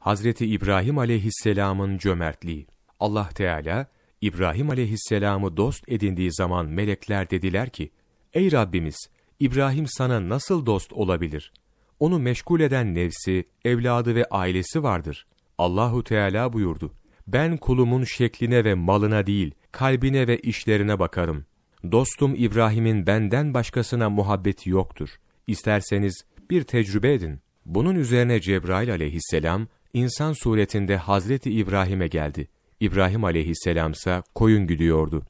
Hazreti İbrahim aleyhisselamın cömertliği. Allah Teala İbrahim aleyhisselamı dost edindiği zaman melekler dediler ki: Ey Rabbimiz, İbrahim sana nasıl dost olabilir? Onu meşgul eden nefsi, evladı ve ailesi vardır. Allahu Teala buyurdu: Ben kulumun şekline ve malına değil, kalbine ve işlerine bakarım. Dostum İbrahim'in benden başkasına muhabbeti yoktur. İsterseniz bir tecrübe edin. Bunun üzerine Cebrail aleyhisselam insan suretinde Hazreti İbrahim'e geldi. İbrahim aleyhisselamsa koyun güdüyordu.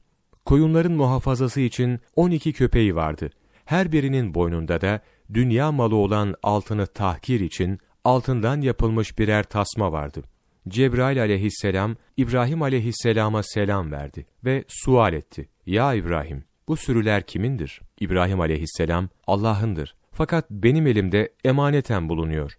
Koyunların muhafazası için 12 köpeği vardı. Her birinin boynunda da dünya malı olan altını tahkir için altından yapılmış birer tasma vardı. Cebrail aleyhisselam İbrahim aleyhisselama selam verdi ve sual etti. Ya İbrahim bu sürüler kimindir? İbrahim aleyhisselam Allah'ındır. Fakat benim elimde emaneten bulunuyor.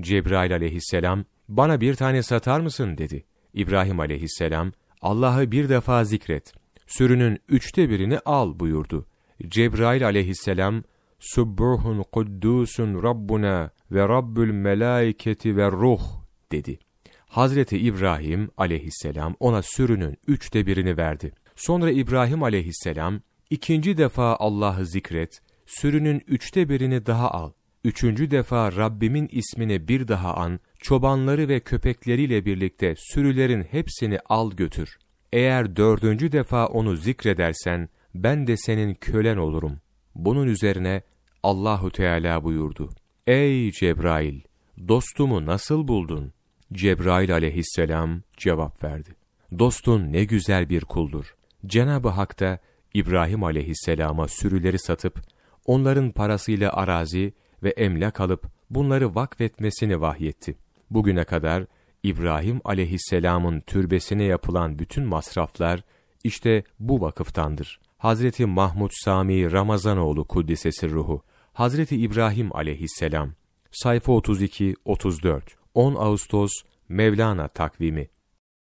Cebrail aleyhisselam bana bir tane satar mısın dedi. İbrahim aleyhisselam, Allah'ı bir defa zikret, sürünün üçte birini al buyurdu. Cebrail aleyhisselam, Subbuhun kuddusun Rabbuna ve Rabbül melaiketi ve ruh dedi. Hazreti İbrahim aleyhisselam ona sürünün üçte birini verdi. Sonra İbrahim aleyhisselam, ikinci defa Allah'ı zikret, sürünün üçte birini daha al. Üçüncü defa Rabbimin ismini bir daha an, çobanları ve köpekleriyle birlikte sürülerin hepsini al götür. Eğer dördüncü defa onu zikredersen, ben de senin kölen olurum. Bunun üzerine Allahu Teala buyurdu. Ey Cebrail! Dostumu nasıl buldun? Cebrail aleyhisselam cevap verdi. Dostun ne güzel bir kuldur. Cenab-ı Hak da İbrahim aleyhisselama sürüleri satıp, onların parasıyla arazi ve emlak alıp bunları vakfetmesini vahyetti. Bugüne kadar İbrahim aleyhisselamın türbesine yapılan bütün masraflar işte bu vakıftandır. Hazreti Mahmud Sami Ramazanoğlu Kuddisesi Ruhu, Hazreti İbrahim aleyhisselam, sayfa 32-34, 10 Ağustos Mevlana takvimi,